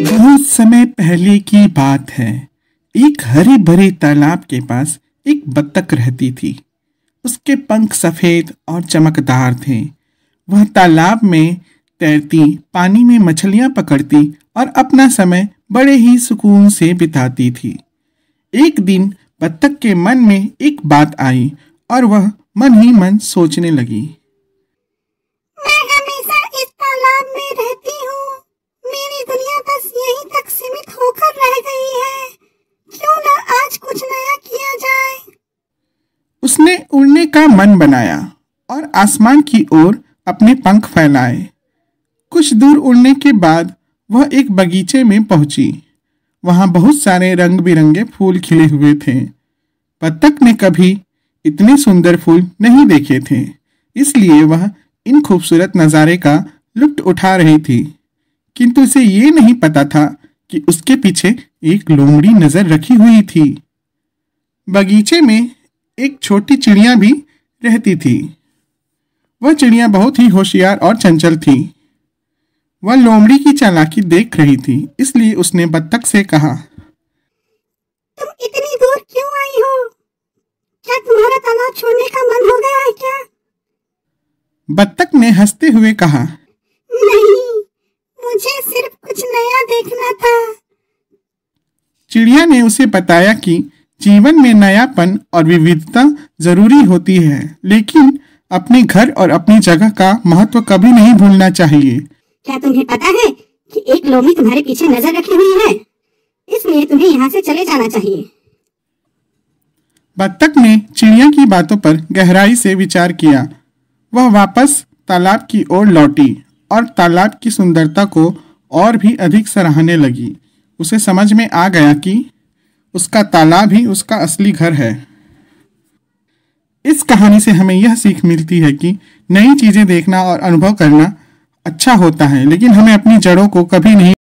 बहुत समय पहले की बात है एक हरे भरे तालाब के पास एक बत्तख रहती थी उसके पंख सफ़ेद और चमकदार थे वह तालाब में तैरती पानी में मछलियाँ पकड़ती और अपना समय बड़े ही सुकून से बिताती थी एक दिन बत्तख के मन में एक बात आई और वह मन ही मन सोचने लगी उसने उड़ने का मन बनाया और आसमान की ओर अपने पंख फैलाए कुछ दूर उड़ने के बाद वह एक बगीचे में पहुंची वहां बहुत सारे रंग बिरंगे फूल खिले हुए थे बत्तख ने कभी इतने सुंदर फूल नहीं देखे थे इसलिए वह इन खूबसूरत नज़ारे का लुप्त उठा रही थी किंतु उसे ये नहीं पता था कि उसके पीछे एक लोमड़ी नज़र रखी हुई थी बगीचे में एक छोटी चिड़िया भी रहती थी वह चिड़िया बहुत ही होशियार और चंचल थी वह लोमड़ी की चालाकी देख रही थी इसलिए उसने बत्तख से कहा तुम इतनी दूर क्यों आई हो क्या तुम्हारा तालाब छोड़ने का मन हो गया है क्या बत्तख ने हंसते हुए कहा नहीं मुझे सिर्फ कुछ नया देखना था चिड़िया ने उसे बताया कि जीवन में नयापन और विविधता जरूरी होती है लेकिन अपने घर और अपनी जगह का महत्व कभी नहीं भूलना चाहिए क्या तुम्हें पता है कि एक लोमी तुम्हारे पीछे नजर रखी हुई है इसलिए तुम्हें यहाँ से चले जाना चाहिए बत्तख ने चिड़िया की बातों पर गहराई से विचार किया वह वापस तालाब की ओर लौटी और तालाब की सुंदरता को और भी अधिक सराहने लगी उसे समझ में आ गया कि उसका तालाब ही उसका असली घर है इस कहानी से हमें यह सीख मिलती है कि नई चीज़ें देखना और अनुभव करना अच्छा होता है लेकिन हमें अपनी जड़ों को कभी नहीं